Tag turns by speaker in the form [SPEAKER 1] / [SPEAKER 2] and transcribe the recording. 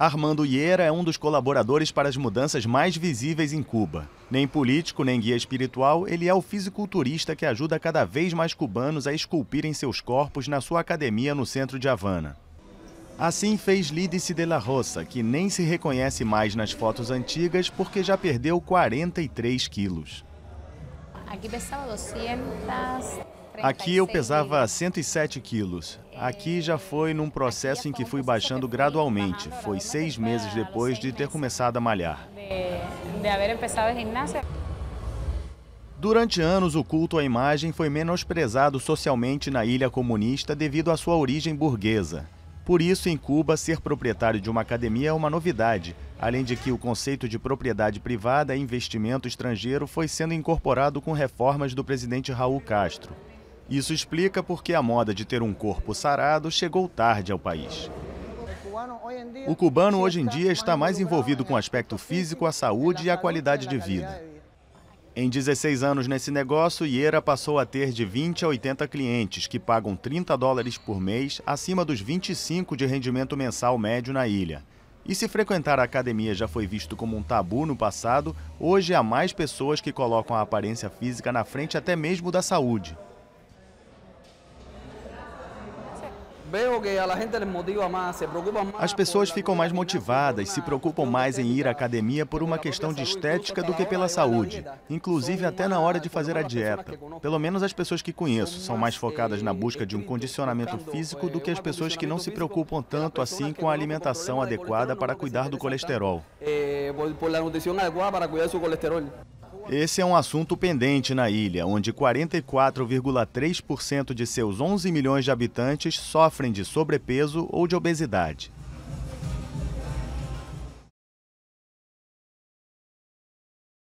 [SPEAKER 1] Armando Iera é um dos colaboradores para as mudanças mais visíveis em Cuba. Nem político, nem guia espiritual, ele é o fisiculturista que ajuda cada vez mais cubanos a esculpirem seus corpos na sua academia no centro de Havana. Assim fez Lídice de la Roça, que nem se reconhece mais nas fotos antigas porque já perdeu 43 quilos. Aqui pesava 200, Aqui eu pesava 107 quilos. É, aqui já foi num é processo em que fui baixando gradualmente. Foi seis meses depois de ter começado a malhar. Durante anos, o culto à imagem foi menosprezado socialmente na ilha comunista devido à sua origem burguesa. Por isso, em Cuba, ser proprietário de uma academia é uma novidade, além de que o conceito de propriedade privada e investimento estrangeiro foi sendo incorporado com reformas do presidente Raul Castro. Isso explica porque a moda de ter um corpo sarado chegou tarde ao país. O cubano hoje em dia está mais envolvido com o aspecto físico, a saúde e a qualidade de vida. Em 16 anos nesse negócio, Iera passou a ter de 20 a 80 clientes que pagam 30 dólares por mês, acima dos 25 de rendimento mensal médio na ilha. E se frequentar a academia já foi visto como um tabu no passado, hoje há mais pessoas que colocam a aparência física na frente até mesmo da saúde. Veo que a gente les motiva mais, se preocupa mais. As pessoas ficam mais motivadas, se preocupam mais em ir à academia por uma questão de estética do que pela saúde, inclusive até na hora de fazer a dieta. Pelo menos as pessoas que conheço são mais focadas na eh, busca de um condicionamento físico eh, do que as pessoas que não se preocupam tanto assim com a alimentação adequada para cuidar do colesterol. Eh, por la nutrição adequada para cuidar do colesterol. Esse é um assunto pendente na ilha, onde 44,3% de seus 11 milhões de habitantes sofrem de sobrepeso ou de obesidade.